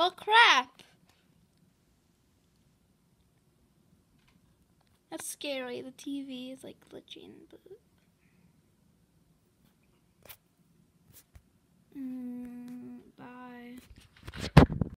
Well, crap. That's scary. The TV is like glitching.